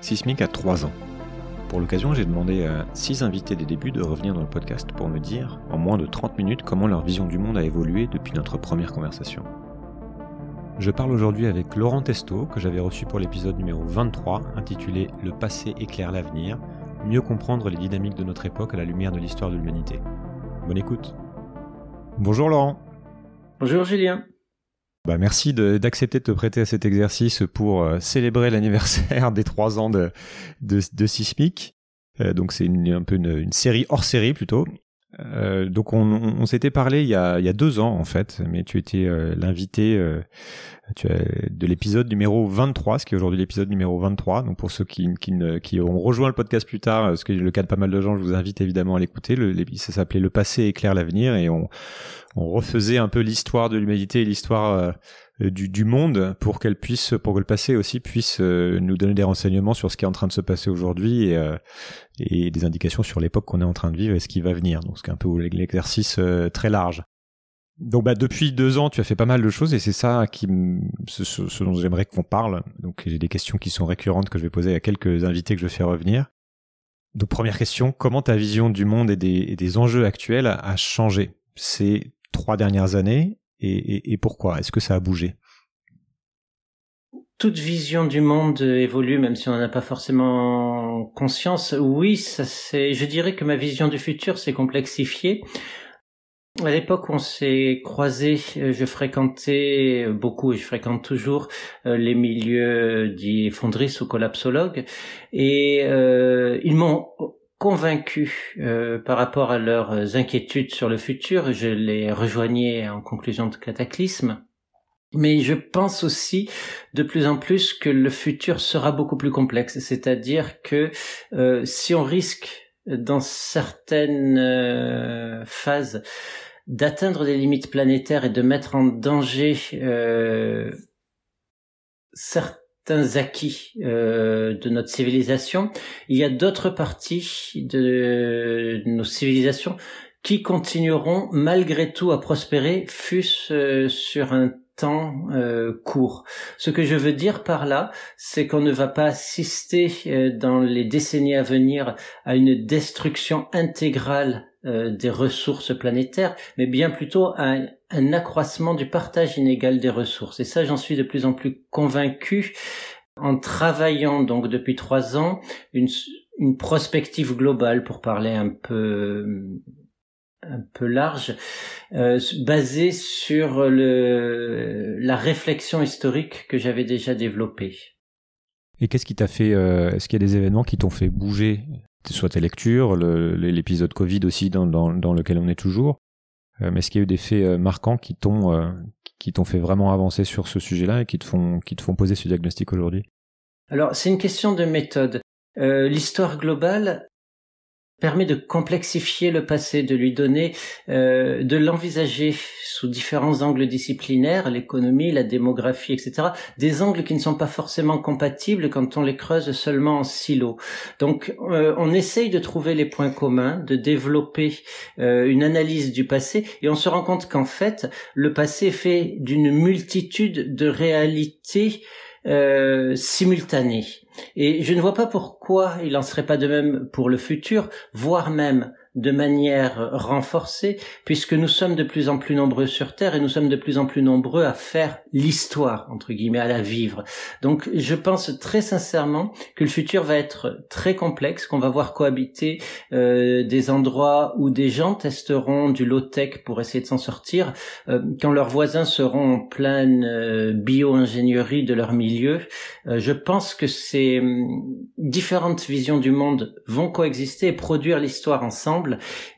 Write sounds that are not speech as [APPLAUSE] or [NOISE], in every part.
Sismic a 3 ans. Pour l'occasion, j'ai demandé à 6 invités des débuts de revenir dans le podcast pour me dire, en moins de 30 minutes, comment leur vision du monde a évolué depuis notre première conversation. Je parle aujourd'hui avec Laurent Testo, que j'avais reçu pour l'épisode numéro 23, intitulé Le passé éclaire l'avenir, mieux comprendre les dynamiques de notre époque à la lumière de l'histoire de l'humanité. Bonne écoute. Bonjour Laurent. Bonjour Julien. Bah merci d'accepter de, te prêter à cet exercice pour euh, célébrer l'anniversaire [LAUGHS] des trois ans de, de, de Sismic. Euh, donc c'est un peu une, série hors série plutôt. Euh, donc on, on, s'était parlé il y, a, il y, deux ans en fait, mais tu étais euh, l'invité euh, de l'épisode numéro 23, ce qui est aujourd'hui l'épisode numéro 23. Donc pour ceux qui, qui, qui ont rejoint le podcast plus tard, ce qui est le cas de pas mal de gens, je vous invite évidemment à l'écouter. Le, ça s'appelait Le passé éclaire l'avenir et on, on refaisait un peu l'histoire de l'humanité et l'histoire euh, du, monde pour qu'elle puisse, pour que le passé aussi puisse euh, nous donner des renseignements sur ce qui est en train de se passer aujourd'hui euh, et, des indications sur l'époque qu'on est en train de vivre et ce qui va venir. Donc c'est un peu l'exercice très large. Donc bah depuis deux ans, tu as fait pas mal de choses et c'est ça qui ce, ce dont j'aimerais qu'on parle. Donc j'ai des questions qui sont récurrentes que je vais poser à quelques invités que je fais revenir. Donc première question, comment ta vision du monde et des, des enjeux actuels a changé ces trois dernières années et, pourquoi Est-ce que ça a bougé toute vision du monde évolue, même si on n'en a pas forcément conscience. Oui, ça c'est. Je dirais que ma vision du futur s'est complexifiée. À l'époque, on s'est croisés. Euh, je fréquentais beaucoup et je fréquente toujours euh, les milieux euh, dits effondristes ou collapsologues, et ils m'ont convaincus euh, par rapport à leurs inquiétudes sur le futur. Je les rejoignais en conclusion de Cataclysme. Mais je pense aussi de plus en plus que le futur sera beaucoup plus complexe. C'est-à-dire que euh, si on risque dans certaines euh, phases d'atteindre des limites planétaires et de mettre en danger certains acquis euh, de notre civilisation, il y a d'autres parties de nos civilisations qui continueront malgré tout à prospérer, fût-ce euh, sur un temps euh, court. Ce que je veux dire par là, c'est qu'on ne va pas assister dans les décennies à venir à une destruction intégrale des ressources planétaires, mais bien plutôt à un accroissement du partage inégal des ressources. Et ça, j'en suis de plus en plus convaincu en travaillant donc depuis trois ans une, une prospective globale pour parler un peu un peu large, euh, basée sur le, la réflexion historique que j'avais déjà développée. Et qu'est-ce qui t'a fait euh, Est-ce qu'il y a des événements qui t'ont fait bouger, soit tes lectures, l'épisode Covid aussi dans, dans, lequel on est toujours, euh, mais est-ce qu'il y a eu des faits euh, marquants qui t'ont euh, qui t'ont fait vraiment avancer sur ce sujet-là et qui te font qui te font poser ce diagnostic aujourd'hui Alors c'est une question de méthode. L'histoire globale, permet de complexifier le passé, de lui donner, euh, de l'envisager sous différents angles disciplinaires, l'économie, la démographie, etc. Des angles qui ne sont pas forcément compatibles quand on les creuse seulement en silo. Donc euh, on essaye de trouver les points communs, de développer euh, une analyse du passé, et on se rend compte qu'en fait, le passé fait d'une multitude de réalités euh, simultané, simultanée. Et je ne vois pas pourquoi il en serait pas de même pour le futur, voire même de manière euh, renforcée, puisque nous sommes de plus en plus nombreux sur Terre et nous sommes de plus en plus nombreux à faire l'histoire, entre guillemets, à la vivre. Donc je pense très sincèrement que le futur va être très complexe, qu'on va voir cohabiter euh, des endroits où des gens testeront du low-tech pour essayer de s'en sortir, euh, quand leurs voisins seront en pleine euh, bio-ingénierie de leur milieu. Euh, je pense que ces hum, différentes visions du monde vont coexister et produire l'histoire ensemble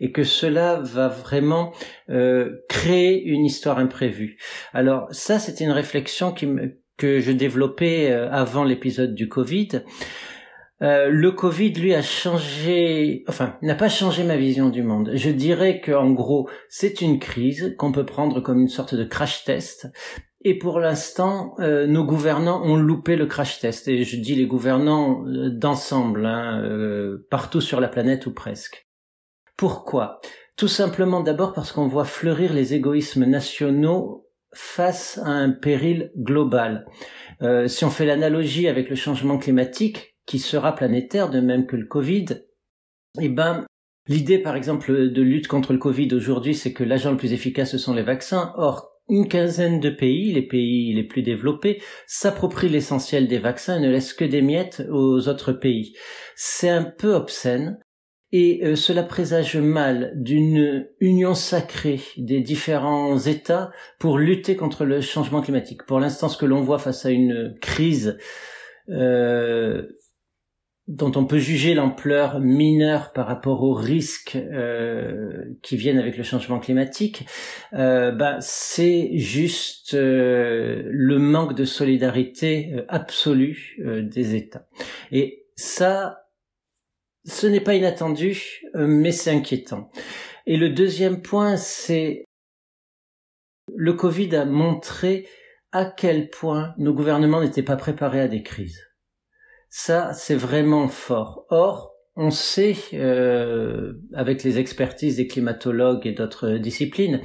et que cela va vraiment euh, créer une histoire imprévue. Alors ça, c'était une réflexion qui que je développais euh, avant l'épisode du Covid. Euh, le Covid, lui, a changé, enfin, n'a pas changé ma vision du monde. Je dirais en gros, c'est une crise qu'on peut prendre comme une sorte de crash test. Et pour l'instant, nos gouvernants ont loupé le crash test. Et je dis les gouvernants d'ensemble, hein, partout sur la planète ou presque. Pourquoi Tout simplement d'abord parce qu'on voit fleurir les égoïsmes nationaux face à un péril global. Euh, si on fait l'analogie avec le changement climatique, qui sera planétaire de même que le Covid, eh ben, l'idée par exemple de lutte contre le Covid aujourd'hui, c'est que l'agent le plus efficace, ce sont les vaccins. Or, une quinzaine de pays, les pays les plus développés, s'approprient l'essentiel des vaccins et ne laissent que des miettes aux autres pays. C'est un peu obscène, et euh, cela présage mal d'une union sacrée des différents États pour lutter contre le changement climatique. Pour l'instant, ce que l'on voit face à une crise euh, dont on peut juger l'ampleur mineure par rapport aux risques euh, qui viennent avec le changement climatique, euh, bah, c'est juste euh, le manque de solidarité euh, absolue des États. Et ça, ce n'est pas inattendu, euh, mais c'est inquiétant. Et le deuxième point, c'est le Covid a montré à quel point nos gouvernements n'étaient pas préparés à des crises. Ça, c'est vraiment fort. Or, on sait, euh, avec les expertises des climatologues et d'autres disciplines,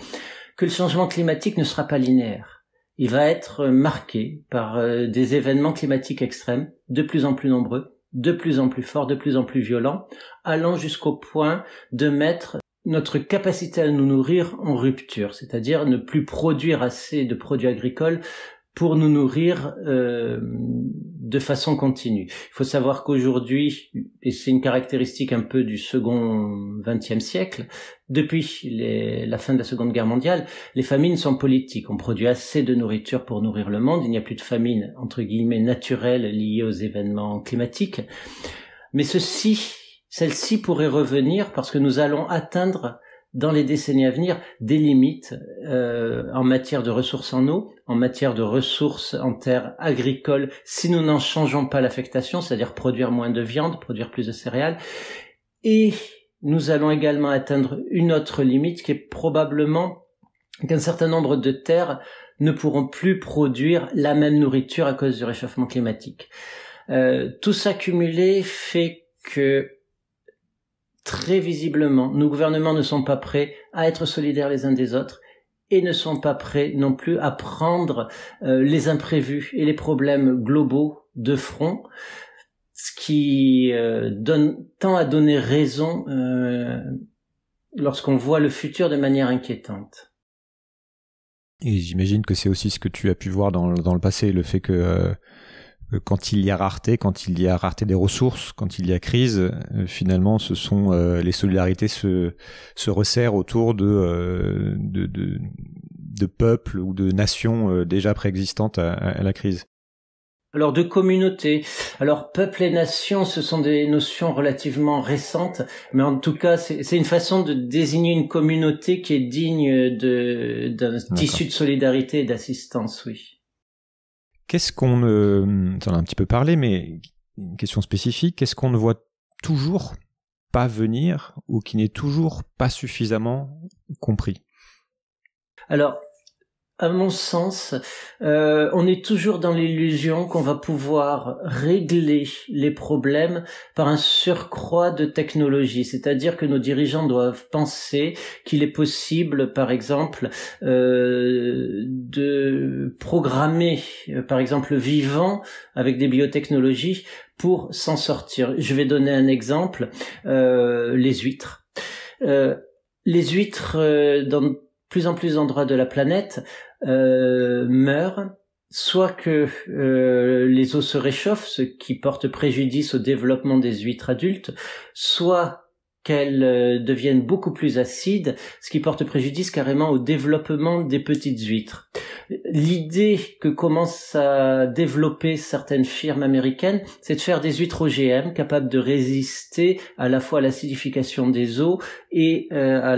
que le changement climatique ne sera pas linéaire. Il va être marqué par euh, des événements climatiques extrêmes, de plus en plus nombreux, de plus en plus fort, de plus en plus violent, allant jusqu'au point de mettre notre capacité à nous nourrir en rupture, c'est-à-dire ne plus produire assez de produits agricoles pour nous nourrir euh, de façon continue. Il faut savoir qu'aujourd'hui, et c'est une caractéristique un peu du second XXe siècle, depuis la fin de la Seconde Guerre mondiale, les famines sont politiques. On produit assez de nourriture pour nourrir le monde. Il n'y a plus de famine, entre guillemets, naturelle liée aux événements climatiques. Mais ceci, celle-ci pourrait revenir parce que nous allons atteindre dans les décennies à venir des limites euh, en matière de ressources en eau en matière de ressources en terres agricoles si nous n'en changeons pas l'affectation, c'est-à-dire produire moins de viande, produire plus de céréales. Et nous allons également atteindre une autre limite qui est probablement qu'un certain nombre de terres ne pourront plus produire la même nourriture à cause du réchauffement climatique. Euh, tout s'accumuler cumulé fait que très visiblement, nos gouvernements ne sont pas prêts à être solidaires les uns des autres et ne sont pas prêts non plus à prendre euh, les imprévus et les problèmes globaux de front, ce qui euh, donne, tend à donner raison euh, lorsqu'on voit le futur de manière inquiétante. Et j'imagine que c'est aussi ce que tu as pu voir dans le passé, le fait que euh, quand il y a rareté, quand il y a rareté des ressources, quand il y a crise, euh, finalement, ce sont euh, les solidarités se, se resserrent autour de, de, de, de, peuples ou de nations déjà préexistantes à, la crise. Alors de communauté. Alors peuple et nation, ce sont des notions relativement récentes, mais en tout cas, c'est une façon de désigner une communauté qui est digne d'un tissu de solidarité et d'assistance, oui. Qu'est-ce qu'on ne. un petit peu parlé, mais une question spécifique. Qu'est-ce qu'on ne voit toujours pas venir ou qui n'est toujours pas suffisamment compris Alors, à mon sens, euh, on est toujours dans l'illusion qu'on va pouvoir régler les problèmes par un surcroît de technologie. C'est-à-dire que nos dirigeants doivent penser qu'il est possible, par exemple, euh, de programmer, par exemple, vivant avec des biotechnologies pour s'en sortir. Je vais donner un exemple, euh, les huîtres. les huîtres dans plus en plus d'endroits de la planète euh, meurent, soit que euh, les eaux se réchauffent, ce qui porte préjudice au développement des huîtres adultes, soit qu'elles euh, deviennent beaucoup plus acides, ce qui porte préjudice carrément au développement des petites huîtres. L'idée que commencent à développer certaines firmes américaines, c'est de faire des huîtres OGM capables de résister à la fois à l'acidification des eaux et euh,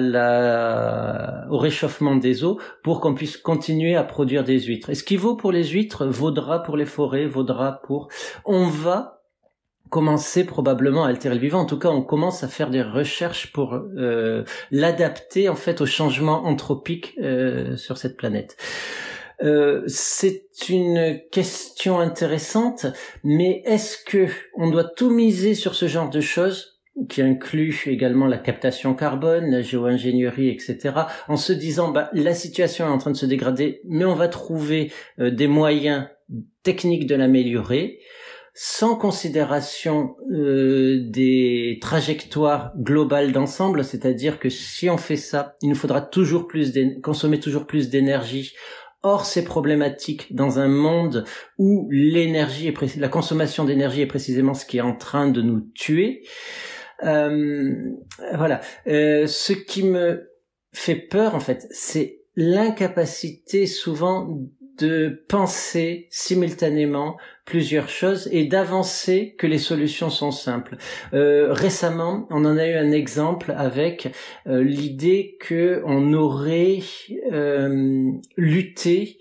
au réchauffement des eaux pour qu'on puisse continuer à produire des huîtres. Et ce qui vaut pour les huîtres vaudra pour les forêts, vaudra pour... On va Commencer probablement à altérer le vivant. En tout cas, on commence à faire des recherches pour euh, l'adapter en fait au changement anthropique euh, sur cette planète. Euh, c'est une question intéressante, mais est-ce que on doit tout miser sur ce genre de choses qui inclut également la captation carbone, la géo-ingénierie, etc., en se disant bah, la situation est en train de se dégrader, mais on va trouver des moyens techniques de l'améliorer sans considération euh, des trajectoires globales d'ensemble, c'est-à-dire que si on fait ça, il nous faudra toujours plus consommer toujours plus d'énergie. Or, c'est problématique dans un monde où l'énergie est la consommation d'énergie est précisément ce qui est en train de nous tuer. Euh, voilà. Euh, ce qui me fait peur, en fait, c'est l'incapacité souvent de penser simultanément plusieurs choses et d'avancer que les solutions sont simples. Euh, récemment, on en a eu un exemple avec euh, l'idée que on aurait euh, lutté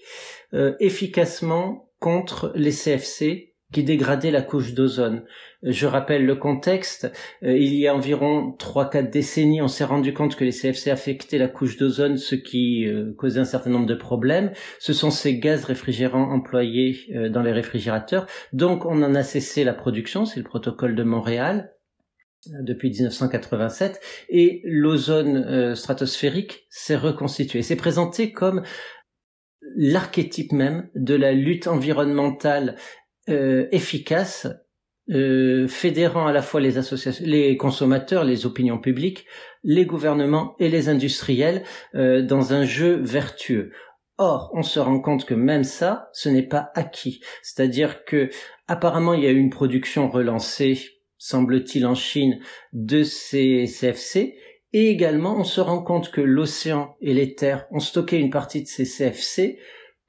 efficacement contre les CFC qui dégradait la couche d'ozone. Je rappelle le contexte. Euh, il y a environ 3-4 décennies, on s'est rendu compte que les CFC affectaient la couche d'ozone, ce qui euh, causait un certain nombre de problèmes. Ce sont ces gaz réfrigérants employés euh, dans les réfrigérateurs. Donc on en a cessé la production, c'est le protocole de Montréal depuis 1987 et l'ozone stratosphérique s'est reconstitué, C'est présenté comme l'archétype même de la lutte environnementale euh, efficace, euh, fédérant à la fois les associations, les consommateurs, les opinions publiques, les gouvernements et les industriels euh, dans un jeu vertueux. Or, on se rend compte que même ça, ce n'est pas acquis. C'est-à-dire que apparemment, il y a eu une production relancée, semble-t-il, en Chine de ces CFC, et également, on se rend compte que l'océan et les terres ont stocké une partie de ces CFC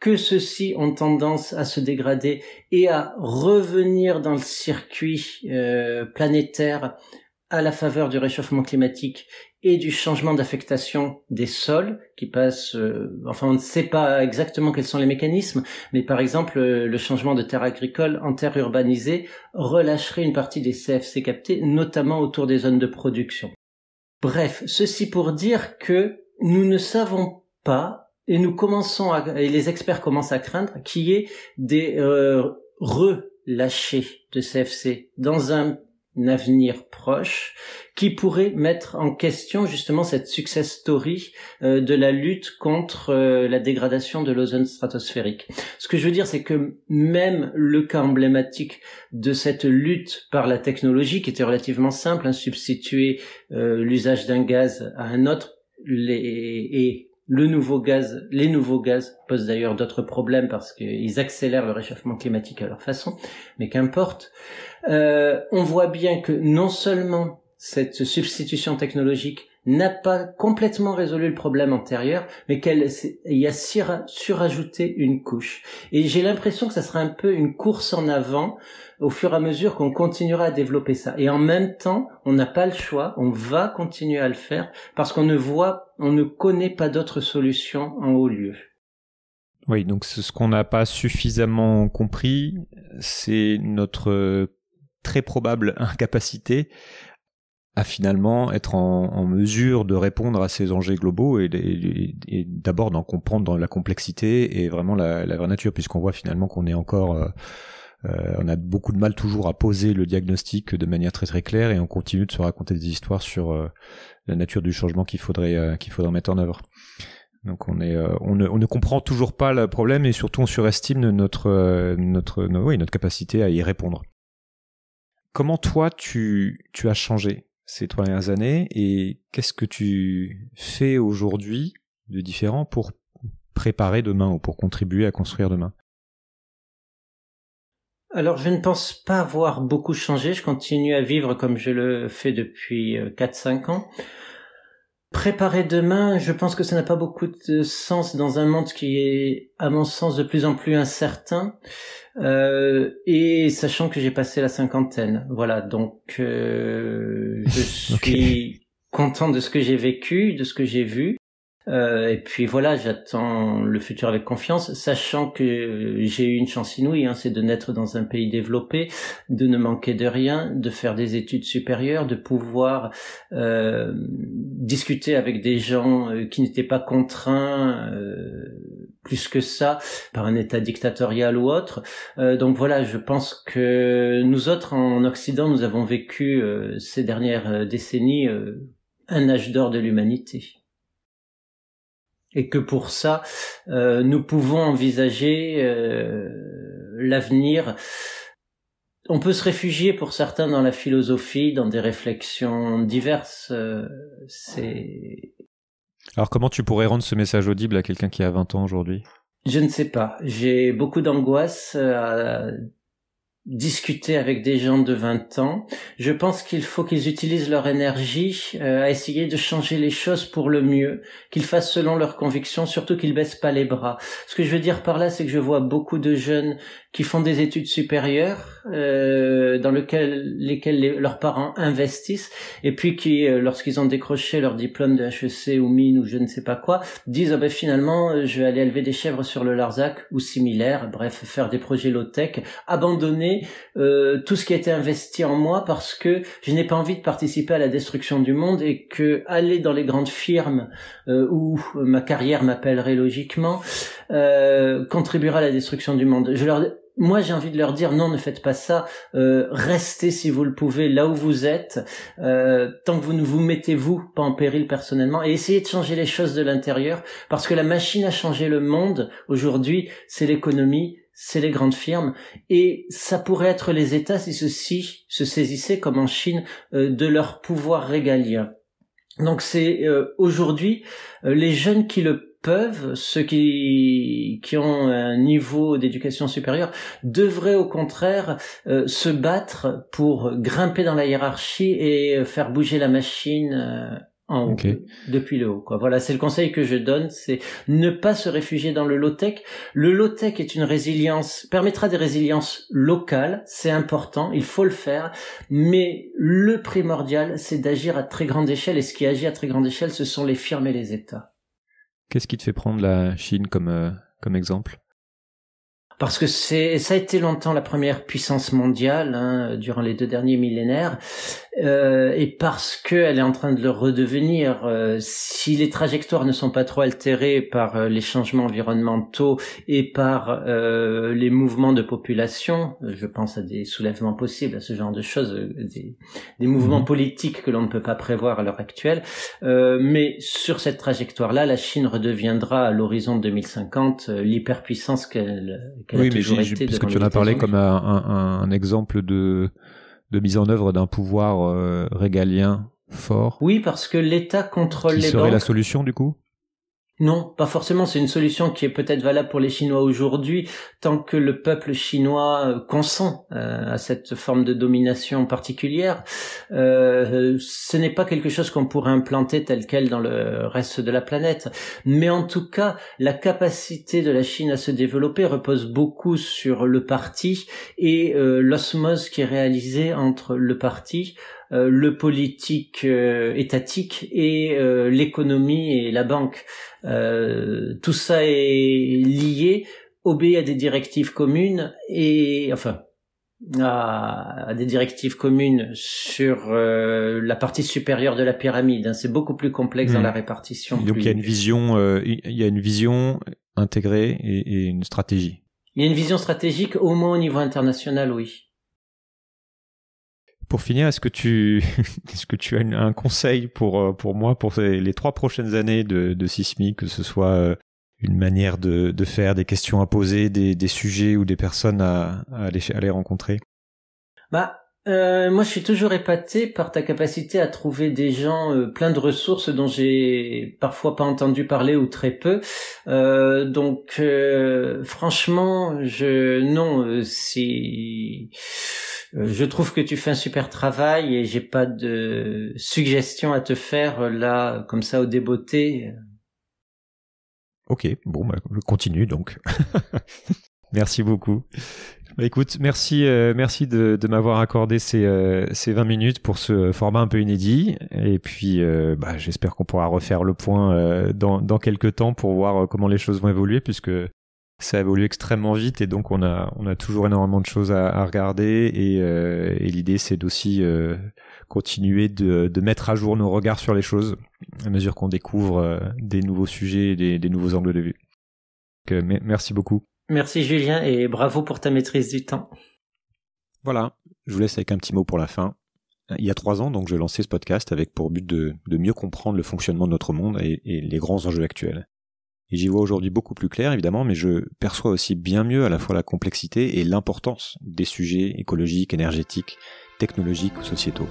que ceux-ci ont tendance à se dégrader et à revenir dans le circuit euh, planétaire à la faveur du réchauffement climatique et du changement d'affectation des sols qui passe euh, enfin on ne sait pas exactement quels sont les mécanismes mais par exemple euh, le changement de terre agricole en terre urbanisée relâcherait une partie des CFC captés notamment autour des zones de production. Bref, ceci pour dire que nous ne savons pas et nous commençons et les experts commencent à craindre qu'il y ait des euh, relâchés de CFC dans un avenir proche qui pourrait mettre en question justement cette success story euh, de la lutte contre euh, la dégradation de l'ozone stratosphérique. Ce que je veux dire, c'est que même le cas emblématique de cette lutte par la technologie, qui était relativement simple, hein, substituer euh, l'usage d'un gaz à un autre, les, et le nouveau gaz, les nouveaux gaz posent d'ailleurs d'autres problèmes parce qu'ils accélèrent le réchauffement climatique à leur façon, mais qu'importe. Euh, on voit bien que non seulement cette substitution technologique n'a pas complètement résolu le problème antérieur, mais qu'elle y a surajouté une couche. Et j'ai l'impression que ça sera un peu une course en avant au fur et à mesure qu'on continuera à développer ça. Et en même temps, on n'a pas le choix, on va continuer à le faire parce qu'on ne voit, on ne connaît pas d'autres solutions en haut lieu. Oui, donc ce qu'on n'a pas suffisamment compris, c'est notre euh, très probable incapacité à finalement être en, en, mesure de répondre à ces enjeux globaux et, d'abord d'en comprendre dans la complexité et vraiment la, la vraie nature, puisqu'on voit finalement qu'on est encore, euh, euh, on a beaucoup de mal toujours à poser le diagnostic de manière très très claire et on continue de se raconter des histoires sur euh, la nature du changement qu'il faudrait euh, qu'il faudrait mettre en œuvre. Donc on est, on ne, on ne, comprend toujours pas le problème et surtout on surestime notre notre, oui, notre capacité à y répondre comment toi tu, tu as changé ces trois dernières années et qu'est-ce que tu fais aujourd'hui de différent pour préparer demain ou pour contribuer à construire demain alors je ne pense pas avoir beaucoup changé, je continue à vivre comme je le fais depuis 4-5 euh, ans. Préparer demain, je pense que ça n'a pas beaucoup de sens dans un monde qui est, à mon sens, de plus en plus incertain. Euh, et sachant que j'ai passé la cinquantaine, voilà, donc euh, je [LAUGHS] suis content de ce que j'ai vécu, de ce que j'ai vu. Euh, et puis voilà, j'attends le futur avec confiance, sachant que j'ai eu une chance inouïe, hein, c'est de naître dans un pays développé, de ne manquer de rien, de faire des études supérieures, de pouvoir euh, discuter avec des gens euh, qui n'étaient pas contraints. Euh, plus que ça par un État dictatorial ou autre. Euh, donc voilà, je pense que nous autres en Occident, nous avons vécu ces dernières décennies un âge d'or de l'humanité et que pour ça, euh, nous pouvons envisager euh, l'avenir. On peut se réfugier pour certains dans la philosophie, dans des réflexions diverses. Euh, c'est. Alors comment tu pourrais rendre ce message audible à quelqu'un qui a 20 ans aujourd'hui Je ne sais pas. J'ai beaucoup d'angoisse à discuter avec des gens de 20 ans. Je pense qu'il faut qu'ils utilisent leur énergie euh, à essayer de changer les choses pour le mieux, qu'ils fassent selon leurs convictions, surtout qu'ils baissent pas les bras. Ce que je veux dire par là, c'est que je vois beaucoup de jeunes qui font des études supérieures, euh, dans lequel, lesquelles leurs parents investissent, et puis qui, euh, lorsqu'ils ont décroché leur diplôme de HEC ou mine ou je ne sais pas quoi, disent ah ben, finalement euh, je vais aller élever des chèvres sur le Larzac ou similaire, bref faire des projets low tech, abandonner euh, tout ce qui a été investi en moi parce que je n'ai pas envie de participer à la destruction du monde et que aller dans les grandes firmes où ma carrière m'appellerait logiquement contribuera à la destruction du monde. Je leur moi, j'ai envie de leur dire non, ne faites pas ça. Euh, restez si vous le pouvez là où vous êtes, euh, tant que vous ne vous mettez vous pas en péril personnellement, et essayez de changer les choses de l'intérieur, parce que la machine a changé le monde aujourd'hui, c'est l'économie, c'est les grandes firmes, et ça pourrait être les États si ceux-ci se saisissaient, comme en Chine, euh, de leur pouvoir régalien. Donc c'est aujourd'hui les jeunes qui le peuvent, ceux qui, qui ont un niveau d'éducation supérieure, devraient au contraire euh, se battre pour grimper dans la hiérarchie et faire bouger la machine. Euh, en haut, depuis le haut. Quoi. Voilà, c'est le conseil que je donne, c'est ne pas se réfugier dans le low-tech. Le low-tech est une résilience, permettra des résiliences locales, c'est important, il faut le faire, mais le primordial, c'est d'agir à très grande échelle, et ce qui agit à très grande échelle, ce sont les firmes et les États. Qu'est-ce qui te fait prendre la Chine comme, euh, comme exemple parce que c'est ça a été longtemps la première puissance mondiale hein, durant les deux derniers millénaires euh, et parce qu'elle est en train de le redevenir, euh, si les trajectoires ne sont pas trop altérées par euh, les changements environnementaux et par les mouvements de population, je pense à des soulèvements possibles, à ce genre de choses, des, mouvements mhm. politiques que l'on ne peut pas prévoir à l'heure actuelle, mais sur cette trajectoire-là, la Chine redeviendra à l'horizon 2050 l'hyperpuissance qu'elle oui, a toujours été. Oui, mais puisque tu en as parlé comme un exemple de de mise en œuvre d'un pouvoir euh, régalien fort. Oui, parce que l'État contrôle qui les serait la solution du coup non, pas forcément. C'est une solution qui est peut-être valable pour les Chinois aujourd'hui, tant que le peuple chinois euh, consent euh, à cette forme de domination particulière. Euh, ce n'est pas quelque chose qu'on pourrait implanter tel quel dans le reste de la planète. Mais en tout cas, la capacité de la Chine à se développer repose beaucoup sur le parti et l'osmose qui est réalisée entre le parti, euh, le politique euh, étatique et euh, l'économie et la banque. tout ça est lié, obéit à des directives communes et enfin à, des directives communes sur la partie supérieure de la pyramide. Hein. C'est beaucoup plus complexe dans hmm. la répartition. Donc il y a une vision, il y a une vision intégrée et une stratégie. Il y a une vision stratégique au moins au niveau international, oui. Pour finir, est-ce que tu [LAUGHS] est que tu as un conseil pour euh, pour moi pour les trois prochaines années de, de que ce soit euh, une manière de, faire, des questions à poser, des, sujets ou des personnes à, à, aller, rencontrer Bah, euh, moi, je suis toujours épaté par ta capacité à trouver des gens pleins de ressources dont j'ai parfois pas entendu parler ou très peu. donc, franchement, je non, c'est euh, je trouve que tu fais un super travail et j'ai pas de suggestion à te faire euh, là, comme ça, au débeauté. Ok, bon, bah, je continue donc. [LAUGHS] merci beaucoup. Bah, écoute, merci, euh, merci de, de m'avoir accordé ces, ces 20 minutes pour ce format un peu inédit. Et puis, bah, j'espère qu'on pourra refaire le point dans, dans quelques temps pour voir comment les choses vont évoluer, puisque ça évolue extrêmement vite et donc on a, toujours énormément de choses à, regarder euh, et, l'idée c'est d'aussi euh, continuer de, mettre à jour nos regards sur les choses à mesure qu'on découvre euh, des nouveaux sujets et des, nouveaux angles de vue. merci beaucoup. Merci Julien et bravo pour ta maîtrise du temps. Voilà, je vous laisse avec un petit mot pour la fin. Il y a trois ans, donc, je lancé ce podcast avec pour but de, mieux comprendre le fonctionnement de notre monde et les grands enjeux actuels. Et j'y vois aujourd'hui beaucoup plus clair, évidemment, mais je perçois aussi bien mieux à la fois la complexité et l'importance des sujets écologiques, énergétiques, technologiques ou sociétaux.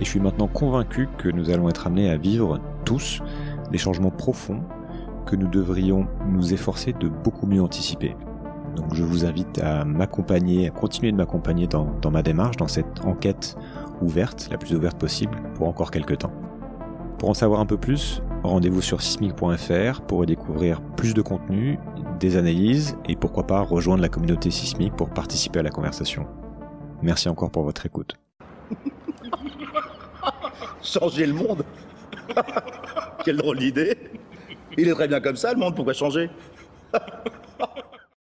Et je suis maintenant convaincu que nous allons être amenés à vivre, tous, des changements profonds que nous devrions nous efforcer de beaucoup mieux anticiper. Donc je vous invite à m'accompagner, à continuer de m'accompagner dans, dans ma démarche, dans cette enquête ouverte, la plus ouverte possible, pour encore quelques temps. Pour en savoir un peu plus, Rendez-vous sur sismic.fr pour découvrir plus de contenu, des analyses et pourquoi pas rejoindre la communauté sismique pour participer à la conversation. Merci encore pour votre écoute. [LAUGHS] changer le monde [LAUGHS] Quelle drôle d'idée Il est très bien comme ça le monde, pourquoi changer [LAUGHS]